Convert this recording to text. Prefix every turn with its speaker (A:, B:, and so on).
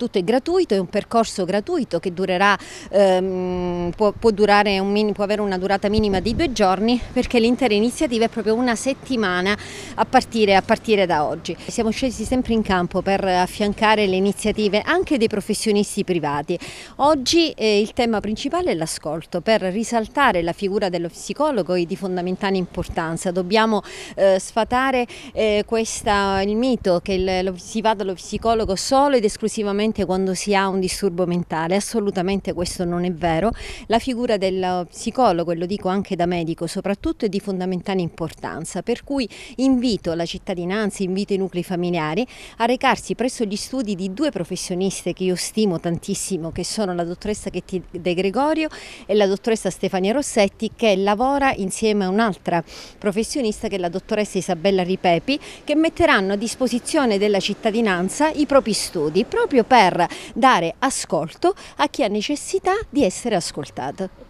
A: tutto è gratuito, è un percorso gratuito che durerà, ehm, può, può, durare un, può avere una durata minima di due giorni perché l'intera iniziativa è proprio una settimana a partire, a partire da oggi. Siamo scesi sempre in campo per affiancare le iniziative anche dei professionisti privati. Oggi eh, il tema principale è l'ascolto per risaltare la figura dello psicologo è di fondamentale importanza. Dobbiamo eh, sfatare eh, questa, il mito che il, lo, si vada dallo psicologo solo ed esclusivamente solamente quando si ha un disturbo mentale, assolutamente questo non è vero. La figura del psicologo, e lo dico anche da medico soprattutto, è di fondamentale importanza, per cui invito la cittadinanza, invito i nuclei familiari a recarsi presso gli studi di due professioniste che io stimo tantissimo, che sono la dottoressa Chetti De Gregorio e la dottoressa Stefania Rossetti, che lavora insieme a un'altra professionista che è la dottoressa Isabella Ripepi, che metteranno a disposizione della cittadinanza i propri studi, proprio per per dare ascolto a chi ha necessità di essere ascoltato.